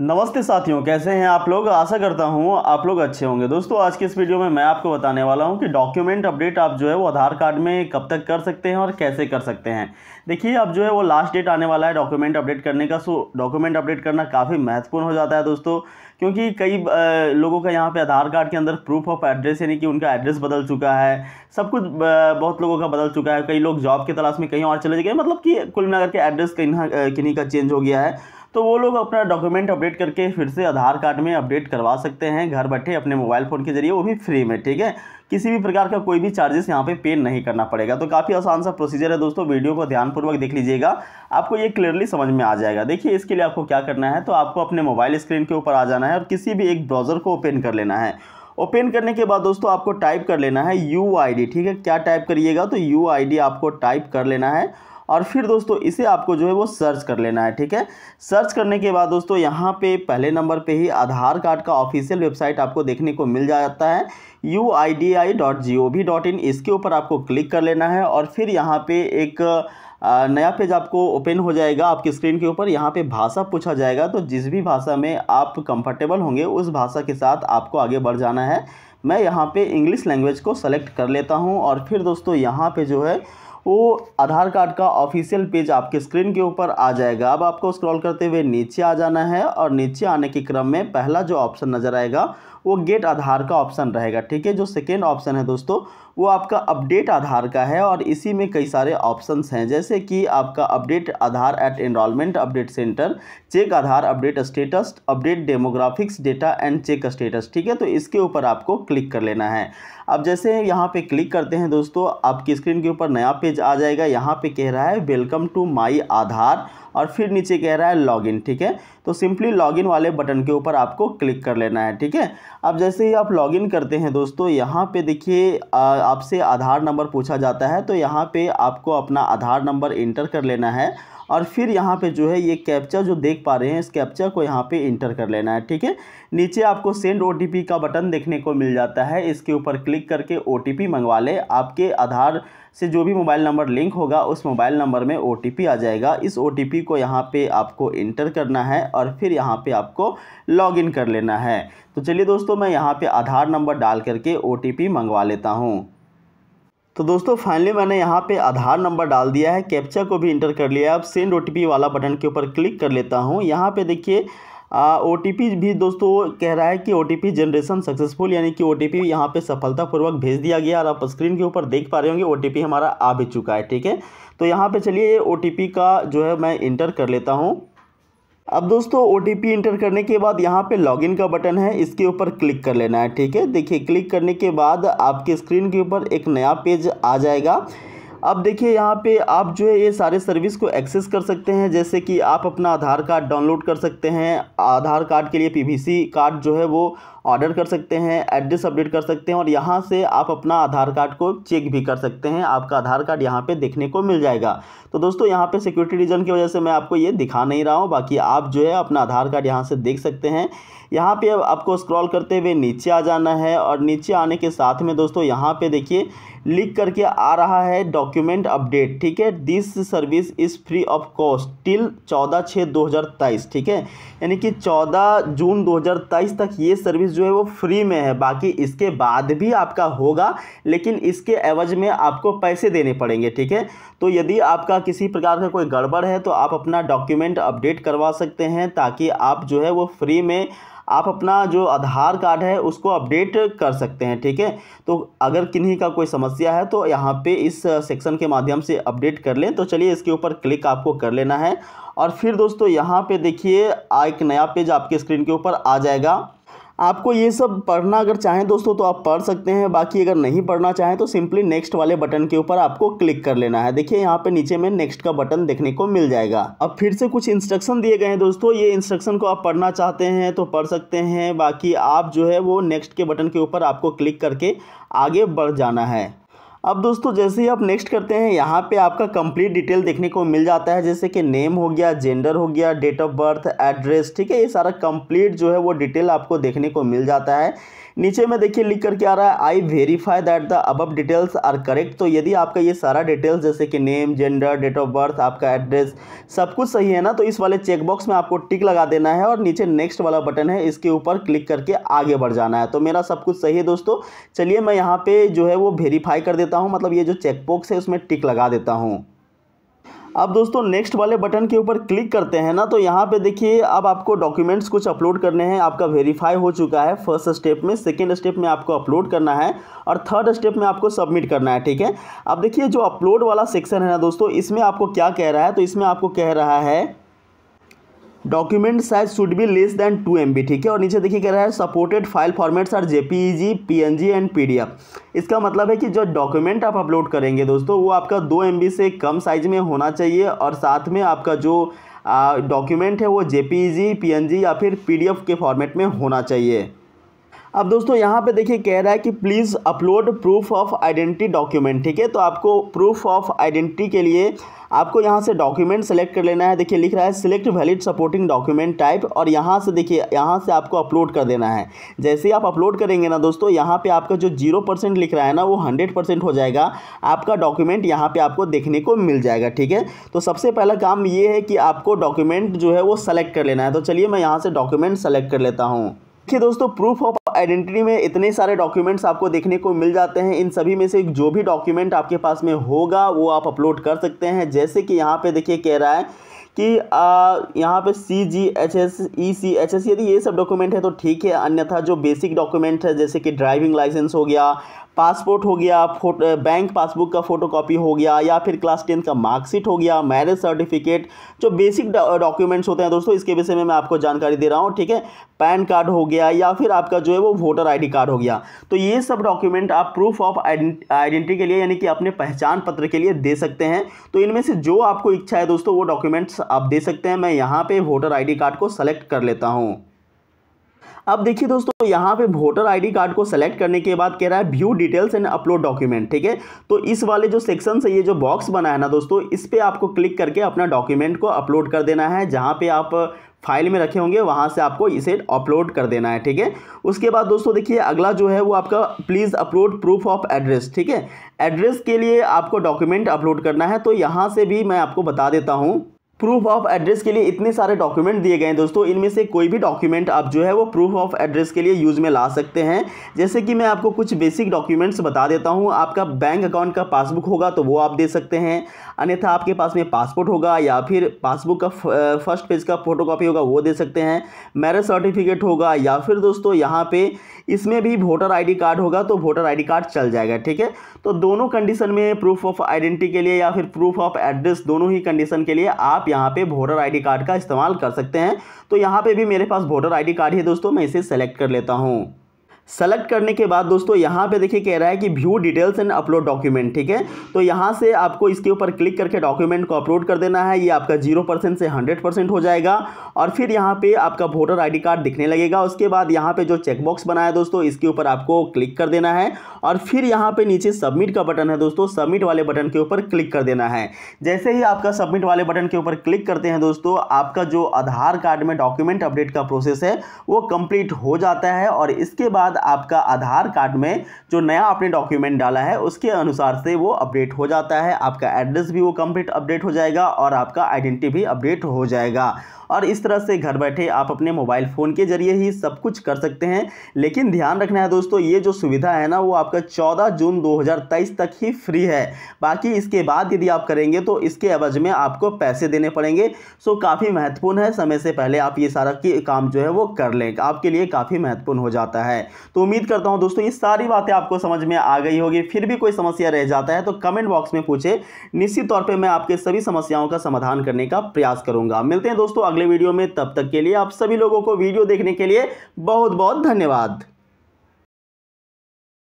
नमस्ते साथियों कैसे हैं आप लोग आशा करता हूं आप लोग अच्छे होंगे दोस्तों आज के इस वीडियो में मैं आपको बताने वाला हूं कि डॉक्यूमेंट अपडेट आप जो है वो आधार कार्ड में कब तक कर सकते हैं और कैसे कर सकते हैं देखिए अब जो है वो लास्ट डेट आने वाला है डॉक्यूमेंट अपडेट करने का सो डॉक्यूमेंट अपडेट करना काफ़ी महत्वपूर्ण हो जाता है दोस्तों क्योंकि कई लोगों का यहाँ पर आधार कार्ड के अंदर प्रूफ ऑफ एड्रेस यानी कि उनका एड्रेस बदल चुका है सब कुछ बहुत लोगों का बदल चुका है कई लोग जॉब की तलाश में कहीं और चले गए मतलब कि कुल मिलाकर के एड्रेस कहीं किन्हीं का चेंज हो गया है तो वो लोग अपना डॉक्यूमेंट अपडेट करके फिर से आधार कार्ड में अपडेट करवा सकते हैं घर बैठे अपने मोबाइल फ़ोन के जरिए वो भी फ्री में ठीक है किसी भी प्रकार का कोई भी चार्जेस यहाँ पे पे नहीं करना पड़ेगा तो काफ़ी आसान सा प्रोसीजर है दोस्तों वीडियो को ध्यानपूर्वक देख लीजिएगा आपको ये क्लियरली समझ में आ जाएगा देखिए इसके लिए आपको क्या करना है तो आपको अपने मोबाइल स्क्रीन के ऊपर आ जाना है और किसी भी एक ब्राउज़र को ओपन कर लेना है ओपन करने के बाद दोस्तों आपको टाइप कर लेना है यू आई डी ठीक है क्या टाइप करिएगा तो यू आई डी आपको टाइप कर लेना है और फिर दोस्तों इसे आपको जो है वो सर्च कर लेना है ठीक है सर्च करने के बाद दोस्तों यहाँ पे पहले नंबर पे ही आधार कार्ड का ऑफिशियल वेबसाइट आपको देखने को मिल जाता है U I D I dot G O V dot in इसके ऊपर आपको क्लिक कर लेना है और फिर यहाँ पे एक नया पेज आपको ओपन हो जाएगा आपकी स्क्रीन के ऊपर यहाँ पे भाषा पूछा जाएगा तो जिस भी भाषा में आप कंफर्टेबल होंगे उस भाषा के साथ आपको आगे बढ़ जाना है मैं यहाँ पे इंग्लिश लैंग्वेज को सेलेक्ट कर लेता हूँ और फिर दोस्तों यहाँ पे जो है वो तो आधार कार्ड का ऑफिशियल पेज आपके स्क्रीन के ऊपर आ जाएगा अब आपको स्क्रॉल करते हुए नीचे आ जाना है और नीचे आने के क्रम में पहला जो ऑप्शन नज़र आएगा वो गेट आधार का ऑप्शन रहेगा ठीक है जो सेकेंड ऑप्शन है दोस्तों वो आपका अपडेट आधार का है और इसी में कई सारे ऑप्शन हैं जैसे कि आपका update Aadhaar at enrolment update centre check Aadhaar update status update demographics data and check status ठीक है तो इसके ऊपर आपको क्लिक कर लेना है अब जैसे यहाँ पे क्लिक करते हैं दोस्तों आपकी स्क्रीन के ऊपर नया पेज आ जाएगा यहाँ पे कह रहा है वेलकम टू माई आधार और फिर नीचे कह रहा है लॉगिन ठीक है तो सिंपली लॉगिन वाले बटन के ऊपर आपको क्लिक कर लेना है ठीक है अब जैसे ही आप लॉगिन करते हैं दोस्तों यहाँ पे देखिए आपसे आधार नंबर पूछा जाता है तो यहाँ पे आपको अपना आधार नंबर इंटर कर लेना है और फिर यहाँ पे जो है ये कैप्चा जो देख पा रहे हैं इस कैप्चा को यहाँ पे इंटर कर लेना है ठीक है नीचे आपको सेंड ओ का बटन देखने को मिल जाता है इसके ऊपर क्लिक करके ओ मंगवा लें आपके आधार से जो भी मोबाइल नंबर लिंक होगा उस मोबाइल नंबर में ओ आ जाएगा इस ओ को यहाँ पे आपको इंटर करना है और फिर यहाँ पे आपको लॉगिन कर लेना है तो चलिए दोस्तों मैं यहाँ पे आधार नंबर डाल करके ओ मंगवा लेता हूँ तो दोस्तों फाइनली मैंने यहाँ पे आधार नंबर डाल दिया है कैप्चा को भी इंटर कर लिया है अब सेंड ओ वाला बटन के ऊपर क्लिक कर लेता हूँ यहाँ पे देखिए ओ भी दोस्तों कह रहा है कि ओ जनरेशन सक्सेसफुल यानी कि ओ टी पी यहाँ पर सफलतापूर्वक भेज दिया गया और आप स्क्रीन के ऊपर देख पा रहे होंगे ओ हमारा आ भी चुका है ठीक है तो यहाँ पर चलिए ओ का जो है मैं इंटर कर लेता हूँ अब दोस्तों ओ इंटर करने के बाद यहाँ पे लॉगिन का बटन है इसके ऊपर क्लिक कर लेना है ठीक है देखिए क्लिक करने के बाद आपके स्क्रीन के ऊपर एक नया पेज आ जाएगा अब देखिए यहाँ पे आप जो है ये सारे सर्विस को एक्सेस कर सकते हैं जैसे कि आप अपना आधार कार्ड डाउनलोड कर सकते हैं आधार कार्ड के लिए पीवीसी कार्ड जो है वो ऑर्डर कर सकते हैं एड्रेस अपडेट कर सकते हैं और यहाँ से आप अपना आधार कार्ड को चेक भी कर सकते हैं आपका आधार कार्ड यहाँ पे देखने को मिल जाएगा तो दोस्तों यहाँ पे सिक्योरिटी रीजन की वजह से मैं आपको ये दिखा नहीं रहा हूँ बाकी आप जो है अपना आधार कार्ड यहाँ से देख सकते हैं यहाँ पे आपको स्क्रॉल करते हुए नीचे आ जाना है और नीचे आने के साथ में दोस्तों यहाँ पर देखिए लिख करके आ रहा है डॉक्यूमेंट डॉक्यूमेंट अपडेट ठीक है this service is free of cost till चौदह छः दो हज़ार तेईस ठीक है यानी कि चौदह जून दो हज़ार तेईस तक ये सर्विस जो है वो फ्री में है बाकी इसके बाद भी आपका होगा लेकिन इसके एवज में आपको पैसे देने पड़ेंगे ठीक है तो यदि आपका किसी प्रकार का कोई गड़बड़ है तो आप अपना डॉक्यूमेंट अपडेट करवा सकते हैं ताकि आप जो है वो फ्री में आप अपना जो आधार कार्ड है उसको अपडेट कर सकते हैं ठीक है तो अगर किन्हीं का कोई समस्या है तो यहाँ पे इस सेक्शन के माध्यम से अपडेट कर लें तो चलिए इसके ऊपर क्लिक आपको कर लेना है और फिर दोस्तों यहाँ पे देखिए एक नया पेज आपके स्क्रीन के ऊपर आ जाएगा आपको ये सब पढ़ना अगर चाहें दोस्तों तो आप पढ़ सकते हैं बाकी अगर नहीं पढ़ना चाहें तो सिंपली नेक्स्ट वाले बटन के ऊपर आपको क्लिक कर लेना है देखिए यहाँ पे नीचे में नेक्स्ट का बटन देखने को मिल जाएगा अब फिर से कुछ इंस्ट्रक्शन दिए गए हैं दोस्तों ये इंस्ट्रक्शन को आप पढ़ना चाहते हैं तो पढ़ सकते हैं बाकी आप जो है वो नेक्स्ट के बटन के ऊपर आपको क्लिक करके आगे बढ़ जाना है अब दोस्तों जैसे ही आप नेक्स्ट करते हैं यहाँ पे आपका कंप्लीट डिटेल देखने को मिल जाता है जैसे कि नेम हो गया जेंडर हो गया डेट ऑफ बर्थ एड्रेस ठीक है ये सारा कंप्लीट जो है वो डिटेल आपको देखने को मिल जाता है नीचे में देखिए लिख करके आ रहा है आई वेरीफाई दैट द अब डिटेल्स आर करेक्ट तो यदि आपका ये सारा डिटेल्स जैसे कि name gender date of birth आपका एड्रेस सब कुछ सही है ना तो इस वाले चेकबॉक्स में आपको टिक लगा देना है और नीचे नेक्स्ट वाला बटन है इसके ऊपर क्लिक करके आगे बढ़ जाना है तो मेरा सब कुछ सही है दोस्तों चलिए मैं यहाँ पर जो है वो वेरीफाई कर देता हूँ मतलब ये जो चेकबॉक्स है उसमें टिक लगा देता हूँ अब दोस्तों नेक्स्ट वाले बटन के ऊपर क्लिक करते हैं ना तो यहाँ पे देखिए अब आपको डॉक्यूमेंट्स कुछ अपलोड करने हैं आपका वेरीफाई हो चुका है फर्स्ट स्टेप में सेकेंड स्टेप में आपको अपलोड करना है और थर्ड स्टेप में आपको सबमिट करना है ठीक है अब देखिए जो अपलोड वाला सेक्शन है ना दोस्तों इसमें आपको क्या कह रहा है तो इसमें आपको कह रहा है document size should be less than two M ठीक है और नीचे देखिए कह रहा है supported file formats are N G and F इसका मतलब है कि जो डॉक्यूमेंट आप अपलोड करेंगे दोस्तों वो आपका दो एम से कम साइज में होना चाहिए और साथ में आपका जो डॉक्यूमेंट है वो जे पी e या फिर पी के फॉर्मेट में होना चाहिए अब दोस्तों यहाँ पे देखिए कह रहा है कि please upload proof of identity document ठीक है तो आपको प्रूफ ऑफ आइडेंटिटी के लिए आपको यहाँ से डॉक्यूमेंट सेलेक्ट कर लेना है देखिए लिख रहा है select valid supporting document type और यहाँ से देखिए यहाँ से आपको अपलोड कर देना है जैसे ही आप अपलोड करेंगे ना दोस्तों यहाँ पे आपका जो जीरो परसेंट लिख रहा है ना वो हंड्रेड परसेंट हो जाएगा आपका डॉक्यूमेंट यहाँ पे आपको देखने को मिल जाएगा ठीक है तो सबसे पहला काम ये है कि आपको डॉक्यूमेंट जो है वो सेलेक्ट कर लेना है तो चलिए मैं यहाँ से डॉक्यूमेंट सेलेक्ट कर लेता हूँ देखिए दोस्तों प्रूफ ऑफ आइडेंटिटी में इतने सारे डॉक्यूमेंट्स आपको देखने को मिल जाते हैं इन सभी में से जो भी डॉक्यूमेंट आपके पास में होगा वो आप अपलोड कर सकते हैं जैसे कि यहाँ पे देखिए कह रहा है कि यहाँ पे C G H S E C H S यदि ये सब डॉक्यूमेंट है तो ठीक है अन्यथा जो बेसिक डॉक्यूमेंट है जैसे कि ड्राइविंग लाइसेंस हो गया पासपोर्ट हो गया फोटो बैंक पासबुक का फ़ोटोकॉपी हो गया या फिर क्लास टेंथ का मार्कशीट हो गया मैरिज सर्टिफिकेट जो बेसिक डॉक्यूमेंट्स होते हैं दोस्तों इसके विषय में मैं आपको जानकारी दे रहा हूँ ठीक है पैन कार्ड हो गया या फिर आपका जो है वो वोटर आईडी कार्ड हो गया तो ये सब डॉक्यूमेंट आप प्रूफ ऑफ आइडेंटिटी के लिए यानी कि अपने पहचान पत्र के लिए दे सकते हैं तो इनमें से जो आपको इच्छा है दोस्तों वो डॉक्यूमेंट्स आप दे सकते हैं मैं यहाँ पर वोटर आई कार्ड को सेलेक्ट कर लेता हूँ अब देखिए दोस्तों यहाँ पे वोटर आईडी कार्ड को सेलेक्ट करने के बाद कह रहा है view details and upload document ठीक है तो इस वाले जो सेक्शन से ये जो बॉक्स बना है ना दोस्तों इस पर आपको क्लिक करके अपना डॉक्यूमेंट को अपलोड कर देना है जहाँ पे आप फाइल में रखे होंगे वहाँ से आपको इसे अपलोड कर देना है ठीक है उसके बाद दोस्तों देखिए अगला जो है वो आपका please upload proof of address ठीक है एड्रेस के लिए आपको डॉक्यूमेंट अपलोड करना है तो यहाँ से भी मैं आपको बता देता हूँ प्रूफ ऑफ एड्रेस के लिए इतने सारे डॉक्यूमेंट दिए गए हैं दोस्तों इनमें से कोई भी डॉक्यूमेंट आप जो है वो प्रूफ ऑफ एड्रेस के लिए यूज़ में ला सकते हैं जैसे कि मैं आपको कुछ बेसिक डॉक्यूमेंट्स बता देता हूँ आपका बैंक अकाउंट का पासबुक होगा तो वो आप दे सकते हैं अन्यथा आपके पास में पासपोर्ट होगा या फिर पासबुक का फर्स्ट पेज का फोटो होगा वो दे सकते हैं मैरिज सर्टिफिकेट होगा या फिर दोस्तों यहाँ पर इसमें भी वोटर आईडी कार्ड होगा तो वोटर आईडी कार्ड चल जाएगा ठीक है तो दोनों कंडीशन में प्रूफ ऑफ आइडेंटिटी के लिए या फिर प्रूफ ऑफ एड्रेस दोनों ही कंडीशन के लिए आप यहाँ पे वोटर आईडी कार्ड का इस्तेमाल कर सकते हैं तो यहाँ पे भी मेरे पास वोटर आईडी कार्ड है दोस्तों मैं इसे सेलेक्ट कर लेता हूँ सेलेक्ट करने के बाद दोस्तों यहाँ पे देखिए कह रहा है कि view details and upload document ठीक है तो यहाँ से आपको इसके ऊपर क्लिक करके डॉक्यूमेंट को अपलोड कर देना है ये आपका जीरो परसेंट से हंड्रेड परसेंट हो जाएगा और फिर यहाँ पे आपका वोटर आईडी कार्ड दिखने लगेगा उसके बाद यहाँ पे जो चेकबॉक्स बना है दोस्तों इसके ऊपर आपको क्लिक कर देना है और फिर यहाँ पर नीचे सबमिट का बटन है दोस्तों सबमिट वाले बटन के ऊपर क्लिक कर देना है जैसे ही आपका सबमिट वाले बटन के ऊपर क्लिक करते हैं दोस्तों आपका जो आधार कार्ड में डॉक्यूमेंट अपडेट का प्रोसेस है वो कम्प्लीट हो जाता है और इसके बाद बाद आपका आधार कार्ड में जो नया आपने डॉक्यूमेंट डाला है उसके अनुसार से वो अपडेट हो जाता है आपका एड्रेस भी वो कंप्लीट अपडेट हो जाएगा और आपका आइडेंटिटी भी अपडेट हो जाएगा और इस तरह से घर बैठे आप अपने मोबाइल फ़ोन के ज़रिए ही सब कुछ कर सकते हैं लेकिन ध्यान रखना है दोस्तों ये जो सुविधा है ना वो आपका चौदह जून दो तक ही फ्री है बाकी इसके बाद यदि आप करेंगे तो इसके अवज में आपको पैसे देने पड़ेंगे सो काफ़ी महत्वपूर्ण है समय से पहले आप ये सारा की काम जो है वो कर लें आपके लिए काफ़ी महत्वपूर्ण हो जाता है तो उम्मीद करता हूँ दोस्तों ये सारी बातें आपको समझ में आ गई होगी फिर भी कोई समस्या रह जाता है तो कमेंट बॉक्स में पूछे निश्चित तौर पर मैं आपके सभी समस्याओं का समाधान करने का प्रयास करूँगा मिलते हैं दोस्तों अगले वीडियो में तब तक के लिए आप सभी लोगों को वीडियो देखने के लिए बहुत बहुत धन्यवाद